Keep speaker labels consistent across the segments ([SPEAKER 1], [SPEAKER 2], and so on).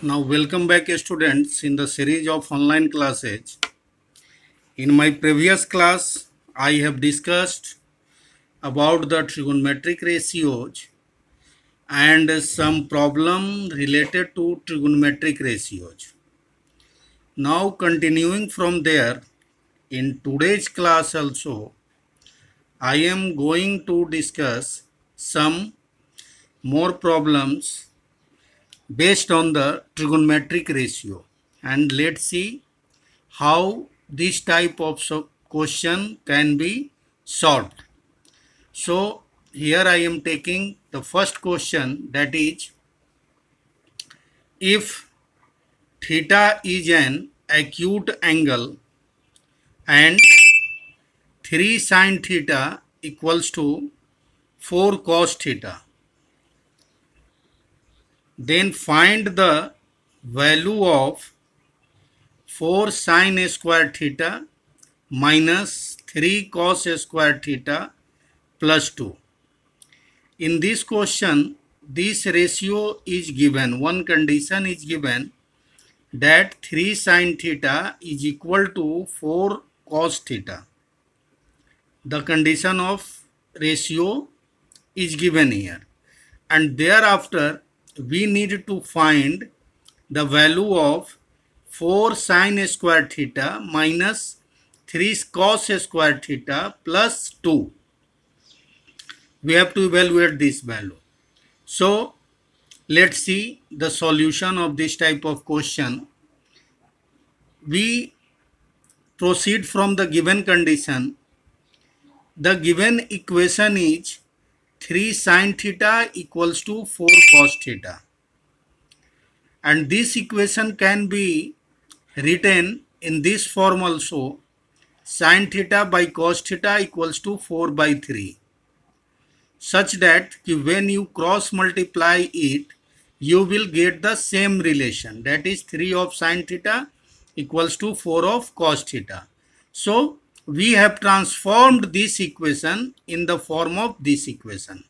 [SPEAKER 1] Now welcome back students in the series of online classes. In my previous class I have discussed about the trigonometric ratios and some problem related to trigonometric ratios. Now continuing from there in today's class also I am going to discuss some more problems based on the trigonometric ratio and let's see how this type of question can be solved. So here I am taking the first question that is if theta is an acute angle and 3 sine theta equals to 4 cos theta then find the value of 4 sine square theta minus 3 cos square theta plus 2. In this question, this ratio is given, one condition is given that 3 sine theta is equal to 4 cos theta. The condition of ratio is given here and thereafter we need to find the value of 4 sine square theta minus 3 cos square theta plus 2. We have to evaluate this value. So let's see the solution of this type of question. We proceed from the given condition. The given equation is 3 sine theta equals to 4 cos theta. And this equation can be written in this form also sine theta by cos theta equals to 4 by 3 such that when you cross multiply it you will get the same relation that is 3 of sine theta equals to 4 of cos theta. So we have transformed this equation in the form of this equation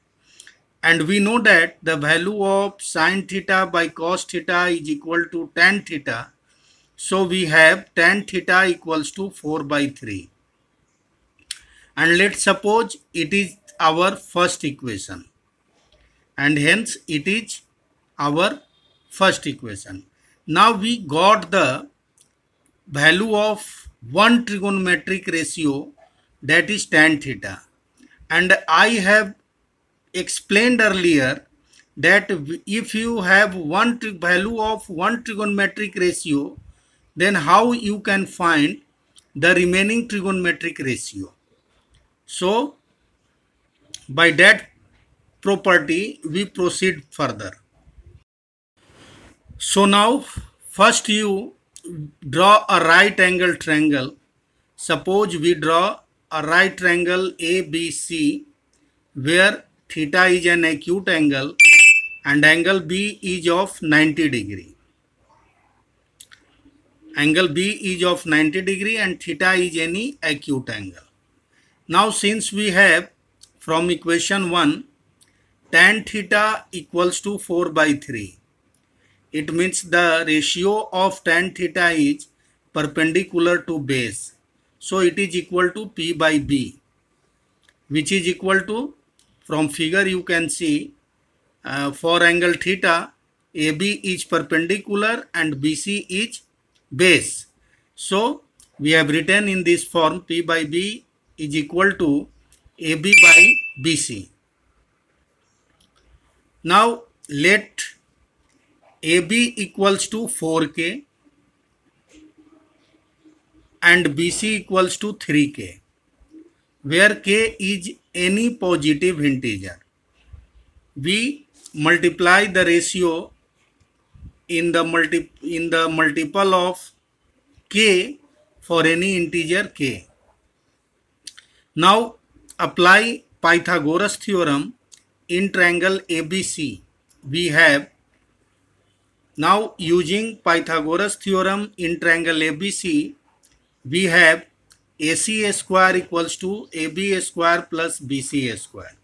[SPEAKER 1] and we know that the value of sine theta by cos theta is equal to tan theta so we have tan theta equals to 4 by 3 and let's suppose it is our first equation and hence it is our first equation now we got the value of one trigonometric ratio that is tan theta and I have explained earlier that if you have one value of one trigonometric ratio then how you can find the remaining trigonometric ratio so by that property we proceed further so now first you draw a right angle triangle suppose we draw a right triangle ABC where theta is an acute angle and angle B is of 90 degree angle B is of 90 degree and theta is any acute angle. Now since we have from equation 1 tan theta equals to 4 by 3 it means the ratio of tan theta is perpendicular to base. So it is equal to P by B which is equal to from figure you can see uh, for angle theta AB is perpendicular and BC is base. So we have written in this form P by B is equal to AB by BC. Now let A B equals to four K and B C equals to three K where K is any positive integer we multiply the ratio in the multi in the multiple of K for any integer K now apply Pythagoras theorem in triangle A B C we have Now using Pythagoras theorem in triangle ABC, we have AC square equals to AB square plus BC square.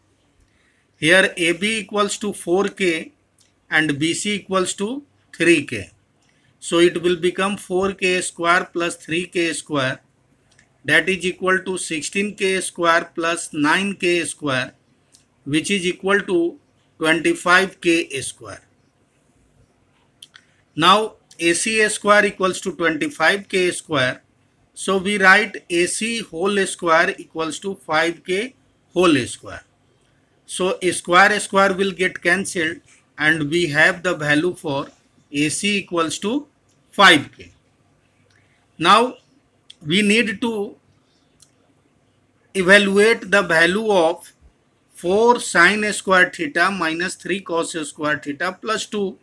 [SPEAKER 1] Here AB equals to 4K and BC equals to 3K. So it will become 4K square plus 3K square that is equal to 16K square plus 9K square which is equal to 25K square. Now AC square equals to 25k square. So we write AC whole square equals to 5k whole square. So square square will get cancelled and we have the value for AC equals to 5k. Now we need to evaluate the value of 4 sine square theta minus 3 cos square theta plus 2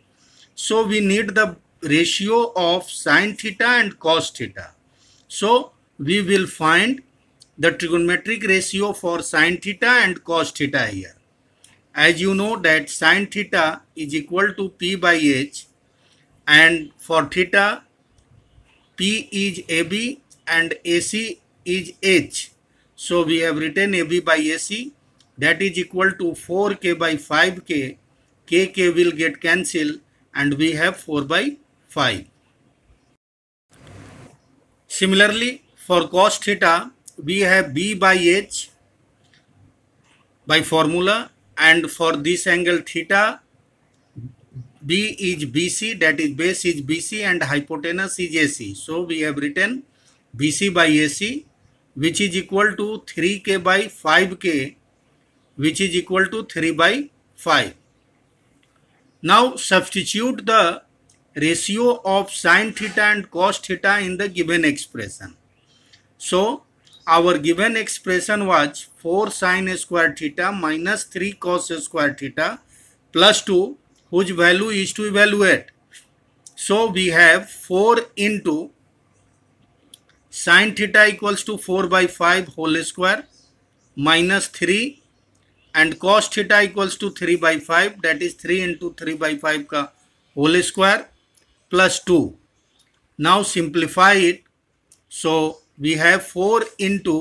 [SPEAKER 1] so we need the ratio of sine theta and cos theta. So we will find the trigonometric ratio for sine theta and cos theta here. As you know that sine theta is equal to P by H and for theta P is AB and AC is H. So we have written AB by AC that is equal to 4K by 5K. KK will get cancelled and we have 4 by 5. Similarly, for cos theta, we have b by h by formula and for this angle theta, b is bc that is base is bc and hypotenuse is ac. So, we have written bc by ac which is equal to 3k by 5k which is equal to 3 by 5. Now substitute the ratio of sine theta and cos theta in the given expression. So our given expression was 4 sine square theta minus 3 cos square theta plus 2 whose value is to evaluate. So we have 4 into sine theta equals to 4 by 5 whole square minus 3 and cos theta equals to three by five that is three into three by five का whole square plus two now simplify it so we have four into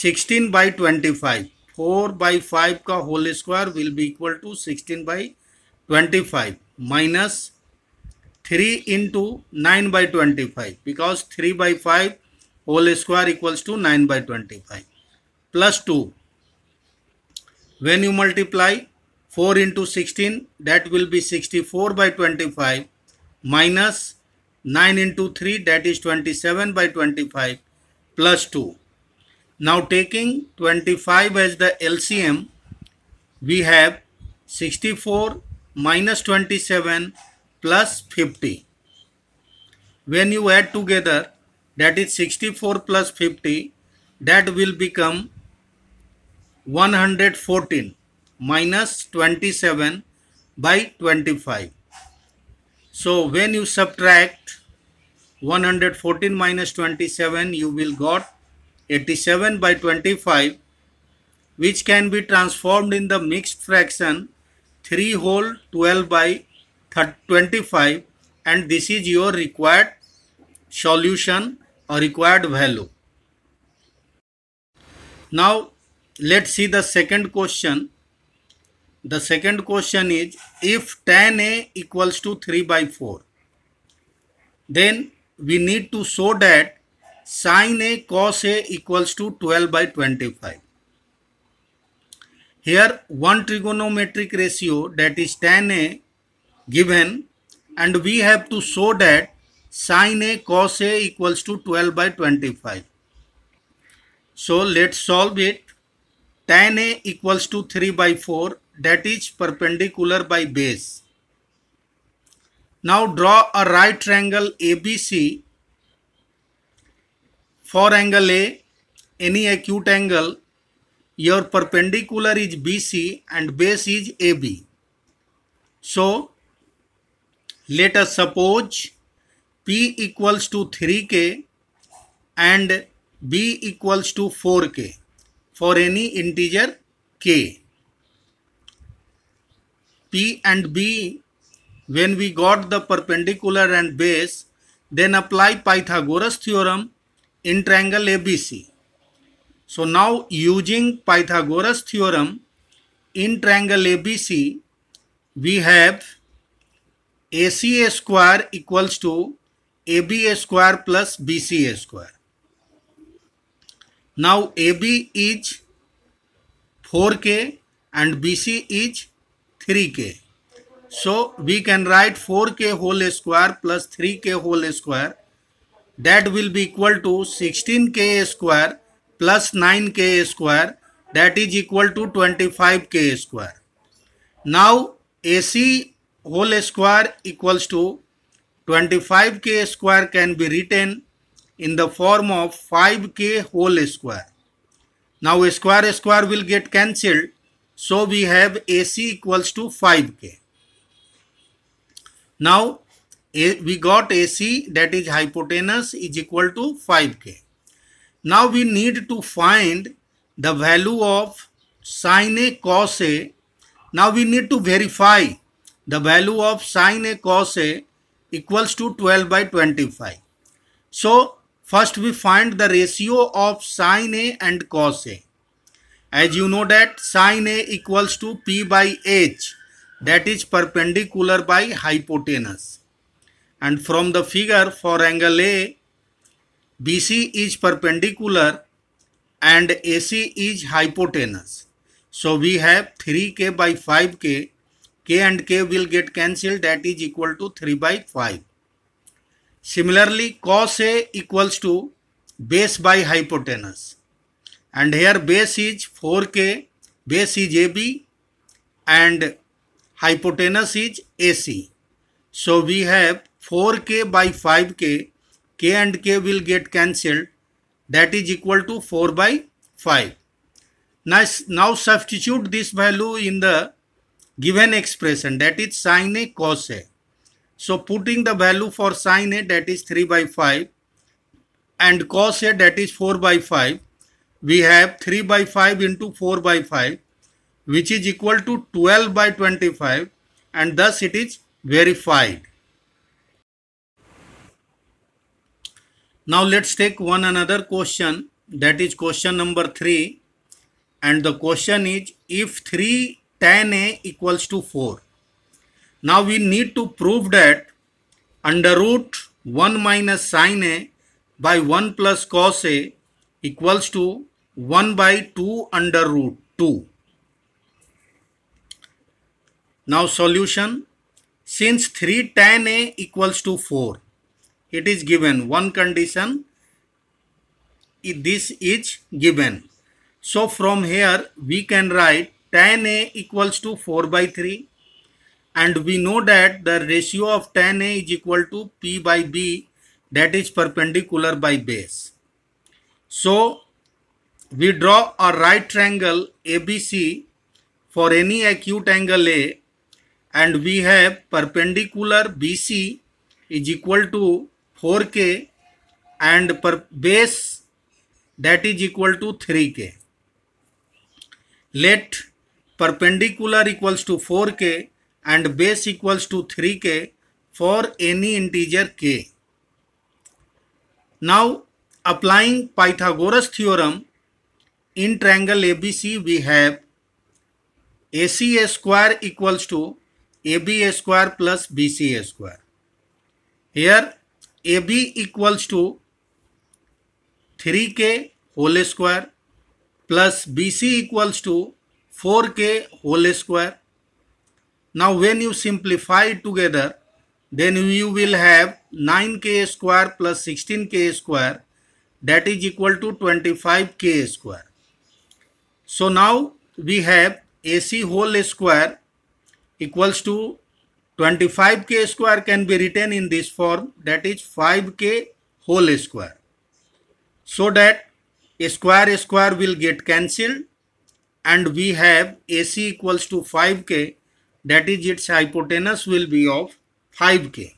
[SPEAKER 1] sixteen by twenty five four by five का whole square will be equal to sixteen by twenty five minus three into nine by twenty five because three by five whole square equals to nine by twenty five plus two when you multiply 4 into 16, that will be 64 by 25 minus 9 into 3, that is 27 by 25 plus 2. Now taking 25 as the LCM, we have 64 minus 27 plus 50. When you add together, that is 64 plus 50, that will become 114 minus 27 by 25. So when you subtract 114 minus 27 you will got 87 by 25 which can be transformed in the mixed fraction 3 whole 12 by 25 and this is your required solution or required value. Now let's see the second question the second question is if tan a equals to 3 by 4 then we need to show that sine a cos a equals to 12 by 25 here one trigonometric ratio that is tan a given and we have to show that sine a cos a equals to 12 by 25 so let's solve it tan A equals to 3 by 4 that is perpendicular by base. Now draw a right triangle ABC for angle A, any acute angle, your perpendicular is BC and base is AB. So let us suppose P equals to 3K and B equals to 4K for any integer k p and b when we got the perpendicular and base then apply pythagoras theorem in triangle abc so now using pythagoras theorem in triangle abc we have ac square equals to ab square plus bc square now AB is 4K and BC is 3K. So we can write 4K whole square plus 3K whole square that will be equal to 16K square plus 9K square that is equal to 25K square. Now AC whole square equals to 25K square can be written in the form of 5k whole square. Now square square will get cancelled. So we have AC equals to 5k. Now we got AC that is hypotenuse is equal to 5k. Now we need to find the value of sine A cos A. Now we need to verify the value of sine A cos A equals to 12 by 25. So First we find the ratio of sine A and cos A. As you know that sine A equals to P by H that is perpendicular by hypotenuse. And from the figure for angle A, BC is perpendicular and AC is hypotenuse. So we have 3k by 5k, k and k will get cancelled that is equal to 3 by 5. Similarly, cos A equals to base by hypotenuse. And here base is 4K, base is AB and hypotenuse is AC. So we have 4K by 5K, K and K will get cancelled. That is equal to 4 by 5. Now, now substitute this value in the given expression that is sine A cos A. So putting the value for sine A that is 3 by 5 and cos A that is 4 by 5. We have 3 by 5 into 4 by 5 which is equal to 12 by 25 and thus it is verified. Now let's take one another question that is question number 3 and the question is if 3 tan A equals to 4 now we need to prove that under root 1 minus sine a by 1 plus cos a equals to 1 by 2 under root 2. Now solution since 3 tan a equals to 4 it is given one condition this is given. So from here we can write tan a equals to 4 by 3 and we know that the ratio of tan A is equal to P by B that is perpendicular by base. So we draw a right triangle ABC for any acute angle A and we have perpendicular BC is equal to 4K and per base that is equal to 3K. Let perpendicular equals to 4K and base equals to 3k for any integer k. Now applying Pythagoras theorem in triangle ABC we have AC square equals to AB square plus BC square. Here AB equals to 3k whole square plus BC equals to 4k whole square now when you simplify together, then you will have 9k square plus 16k square that is equal to 25k square. So now we have AC whole square equals to 25k square can be written in this form that is 5k whole square. So that square square will get cancelled and we have AC equals to 5k that is its hypotenuse will be of 5k.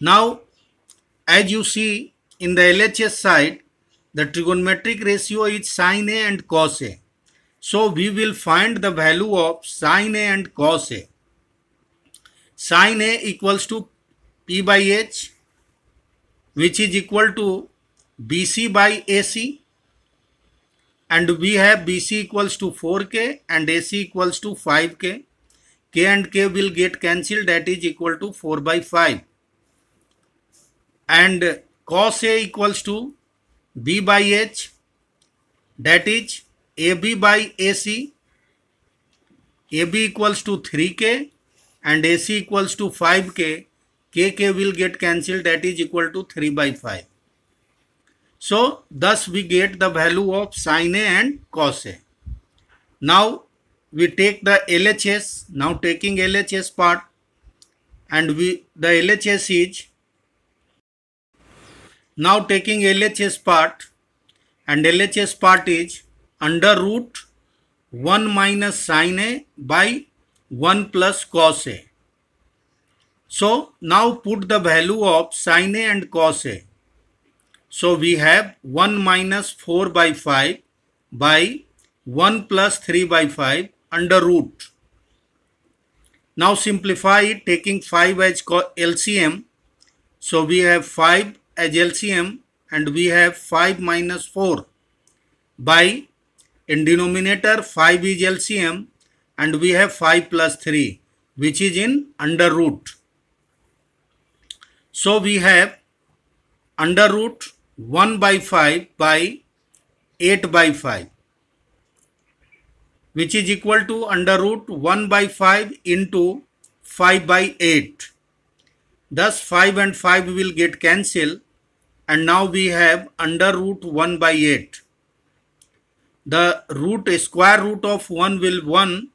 [SPEAKER 1] Now as you see in the LHS side the trigonometric ratio is sine A and cos A. So we will find the value of sine A and cos A. Sine A equals to P by H which is equal to BC by AC and we have BC equals to 4K and AC equals to 5K. K and K will get cancelled that is equal to 4 by 5 and cos A equals to B by H that is AB by AC. AB equals to 3K and AC equals to 5K. KK will get cancelled that is equal to 3 by 5. So thus we get the value of sine A and cos A. Now we take the LHS. Now taking LHS part and we the LHS is now taking LHS part and LHS part is under root 1 minus sine A by 1 plus cos A. So now put the value of sine A and cos A. So we have 1 minus 4 by 5 by 1 plus 3 by 5 under root. Now simplify it taking 5 as LCM. So we have 5 as LCM and we have 5 minus 4 by in denominator 5 is LCM and we have 5 plus 3 which is in under root. So we have under root 1 by 5 by 8 by 5 which is equal to under root 1 by 5 into 5 by 8. Thus 5 and 5 will get cancelled and now we have under root 1 by 8. The root square root of 1 will 1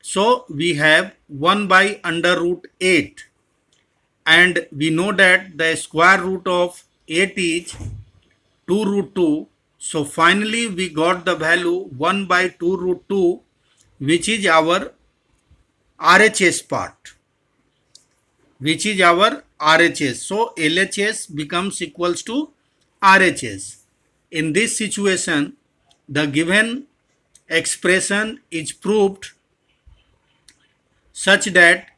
[SPEAKER 1] so we have 1 by under root 8 and we know that the square root of 8 is 2 root 2. So finally we got the value 1 by 2 root 2 which is our RHS part which is our RHS. So LHS becomes equals to RHS. In this situation the given expression is proved such that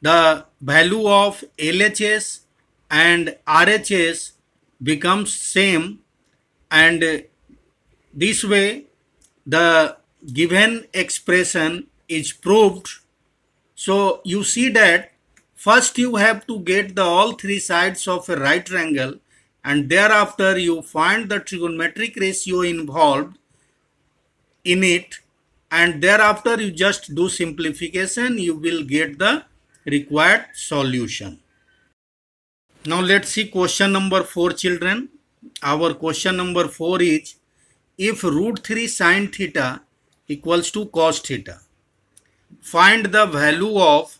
[SPEAKER 1] the value of LHS and RHS becomes same and this way the given expression is proved so you see that first you have to get the all three sides of a right triangle and thereafter you find the trigonometric ratio involved in it and thereafter you just do simplification you will get the required solution now let's see question number 4 children. Our question number 4 is if root 3 sine theta equals to cos theta. Find the value of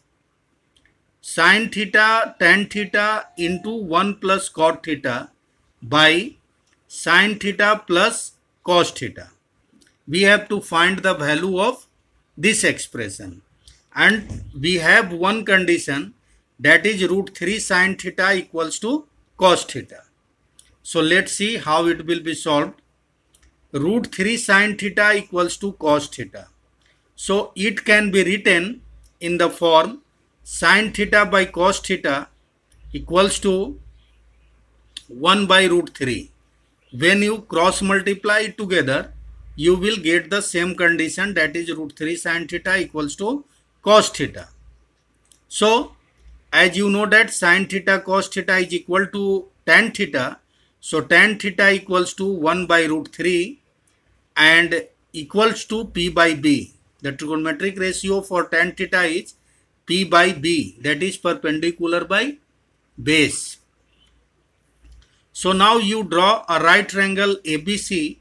[SPEAKER 1] sine theta tan theta into 1 plus cot theta by sine theta plus cos theta. We have to find the value of this expression and we have one condition that is root 3 sine theta equals to cos theta. So let's see how it will be solved. Root 3 sine theta equals to cos theta. So it can be written in the form sine theta by cos theta equals to 1 by root 3. When you cross multiply together, you will get the same condition that is root 3 sine theta equals to cos theta. So as you know that sine theta cos theta is equal to tan theta. So tan theta equals to 1 by root 3 and equals to p by b. The trigonometric ratio for tan theta is p by b that is perpendicular by base. So now you draw a right triangle ABC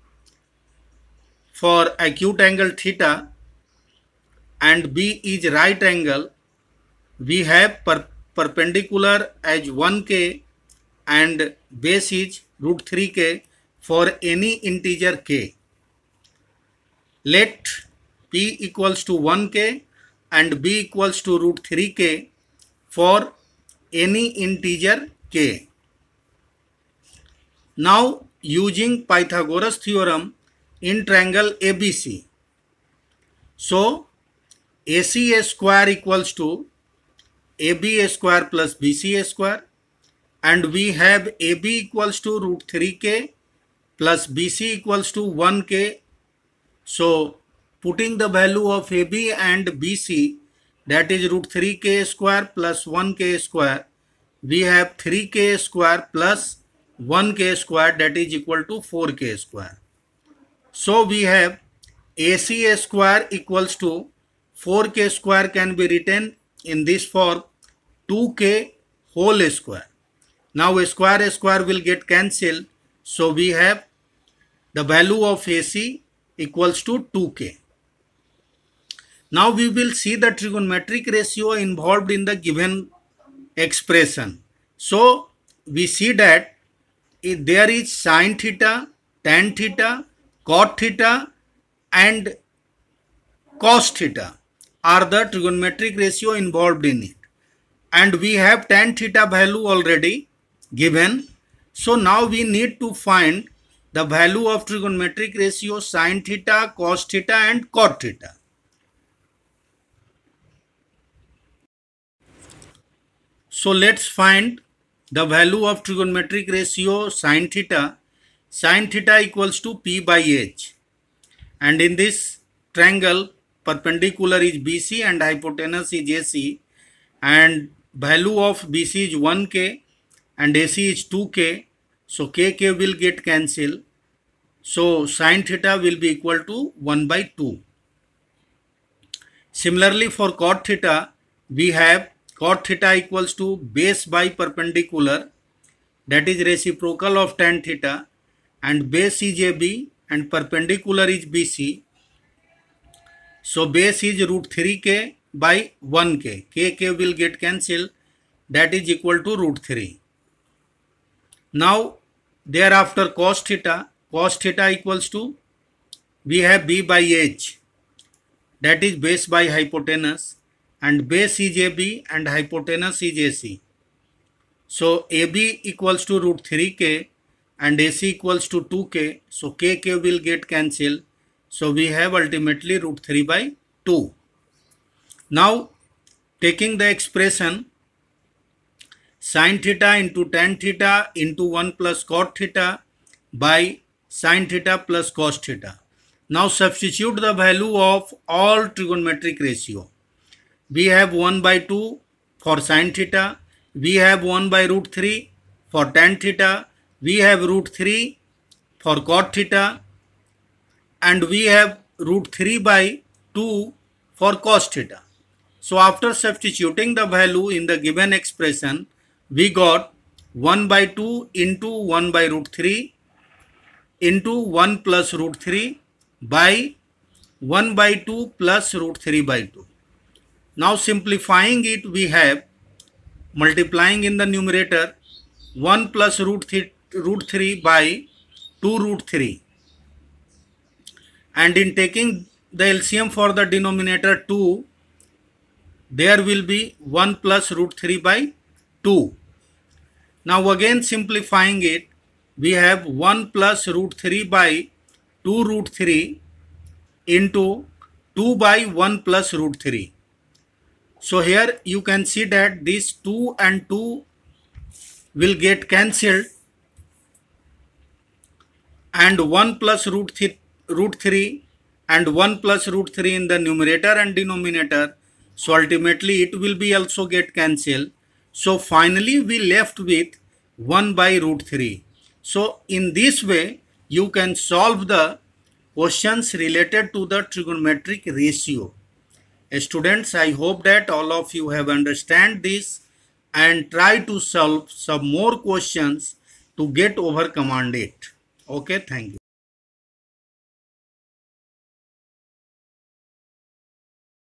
[SPEAKER 1] for acute angle theta and B is right angle. We have per perpendicular as 1k and base is root 3k for any integer k. Let p equals to 1k and b equals to root 3k for any integer k. Now using Pythagoras theorem in triangle ABC. So AC square equals to AB square plus BC square and we have AB equals to root 3k plus BC equals to 1k. So putting the value of AB and BC that is root 3k square plus 1k square we have 3k square plus 1k square that is equal to 4k square. So we have AC square equals to 4k square can be written in this form 2k whole square. Now square square will get cancelled. So we have the value of AC equals to 2k. Now we will see the trigonometric ratio involved in the given expression. So we see that there is sine theta, tan theta, cot theta and cos theta are the trigonometric ratio involved in it and we have tan theta value already given so now we need to find the value of trigonometric ratio sine theta cos theta and cot theta so let's find the value of trigonometric ratio sine theta sine theta equals to p by h and in this triangle perpendicular is BC and hypotenuse is AC and value of BC is 1K and AC is 2K. So KK will get cancelled. So sine theta will be equal to 1 by 2. Similarly for cot theta we have cot theta equals to base by perpendicular that is reciprocal of tan theta and base is AB and perpendicular is BC so base is root 3k by 1k. kk will get cancelled. That is equal to root 3. Now thereafter cos theta. Cos theta equals to we have b by h. That is base by hypotenuse. And base is AB and hypotenuse is AC. So AB equals to root 3k and AC equals to 2k. So kk will get cancelled so we have ultimately root 3 by 2. Now taking the expression sine theta into tan theta into 1 plus cot theta by sine theta plus cos theta. Now substitute the value of all trigonometric ratio. We have 1 by 2 for sine theta. We have 1 by root 3 for tan theta. We have root 3 for cot theta and we have root 3 by 2 for cos theta. So after substituting the value in the given expression, we got 1 by 2 into 1 by root 3 into 1 plus root 3 by 1 by 2 plus root 3 by 2. Now simplifying it, we have multiplying in the numerator 1 plus root, th root 3 by 2 root 3 and in taking the LCM for the denominator 2 there will be 1 plus root 3 by 2. Now again simplifying it we have 1 plus root 3 by 2 root 3 into 2 by 1 plus root 3. So here you can see that these 2 and 2 will get cancelled and 1 plus root 3 root 3 and 1 plus root 3 in the numerator and denominator. So ultimately it will be also get cancelled. So finally we left with 1 by root 3. So in this way you can solve the questions related to the trigonometric ratio. Students, I hope that all of you have understand this and try to solve some more questions to get over commanded. Okay, thank you.